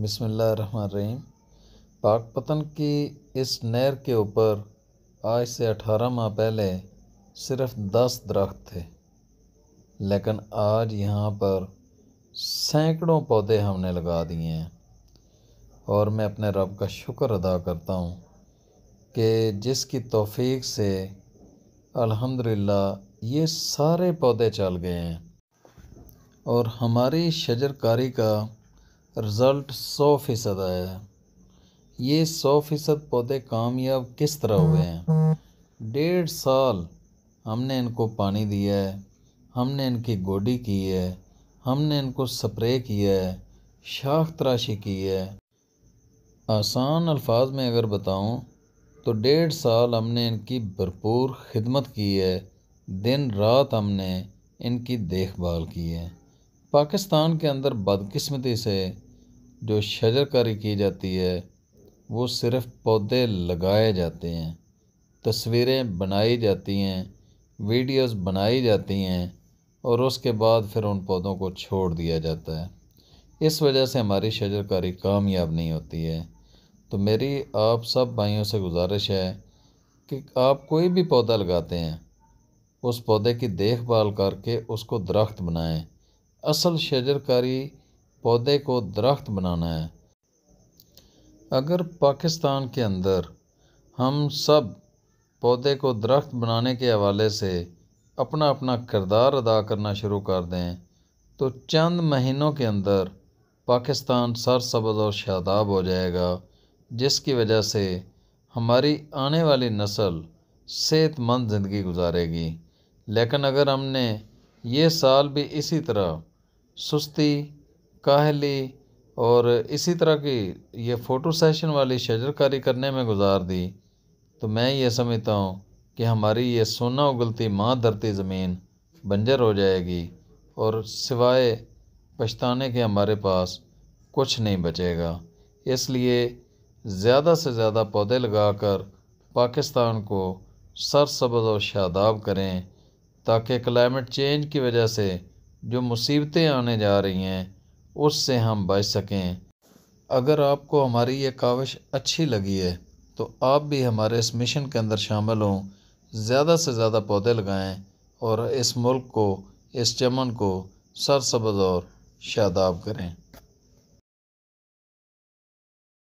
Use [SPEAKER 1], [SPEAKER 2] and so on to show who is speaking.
[SPEAKER 1] पाक पाकपतन की इस नहर के ऊपर आज से अठारह माह पहले सिर्फ दस दरख्त थे लेकिन आज यहाँ पर सैकड़ों पौधे हमने लगा दिए हैं और मैं अपने रब का शुक्र अदा करता हूँ कि जिसकी तोफ़ीक से अल्हम्दुलिल्लाह ये सारे पौधे चल गए हैं और हमारी शजरकारी का रिज़ल्ट सौ फ़ीसद आया ये सौ फ़ीसद पौधे कामयाब किस तरह हुए हैं डेढ़ साल हमने इनको पानी दिया है हमने इनकी गोडी की है हमने इनको स्प्रे किया है शाख तराशी की है आसान अल्फाज में अगर बताऊं तो डेढ़ साल हमने इनकी भरपूर खिदमत की है दिन रात हमने इनकी देखभाल की है पाकिस्तान के अंदर बदकिस्मती से जो शजरकारी की जाती है वो सिर्फ पौधे लगाए जाते हैं तस्वीरें बनाई जाती हैं वीडियोस बनाई जाती हैं और उसके बाद फिर उन पौधों को छोड़ दिया जाता है इस वजह से हमारी शजरकारी कामयाब नहीं होती है तो मेरी आप सब भाइयों से गुजारिश है कि आप कोई भी पौधा लगाते हैं उस पौधे की देखभाल करके उसको दरख्त बनाएं असल शजरकारी पौधे को दरख्त बनाना है अगर पाकिस्तान के अंदर हम सब पौधे को दरख्त बनाने के हवाले से अपना अपना किरदार अदा करना शुरू कर दें तो चंद महीनों के अंदर पाकिस्तान सरसब्ज और शादाब हो जाएगा जिसकी वजह से हमारी आने वाली नस्ल सेहतमंद ज़िंदगी गुजारेगी लेकिन अगर हमने ये साल भी इसी तरह सुस्ती काहली और इसी तरह की ये फ़ोटो सेशन वाली शजरकारी करने में गुजार दी तो मैं ये समझता हूँ कि हमारी ये सोना उगलती माँ धरती ज़मीन बंजर हो जाएगी और सिवाय पछताने के हमारे पास कुछ नहीं बचेगा इसलिए ज़्यादा से ज़्यादा पौधे लगाकर पाकिस्तान को सरसब्ज और शादाब करें ताकि क्लाइमेट चेंज की वजह से जो मुसीबतें आने जा रही हैं उससे हम बच सकें अगर आपको हमारी ये काविश अच्छी लगी है तो आप भी हमारे इस मिशन के अंदर शामिल हों ज़्यादा से ज़्यादा पौधे लगाएं और इस मुल्क को इस चमन को सरसब्ज और शादाब करें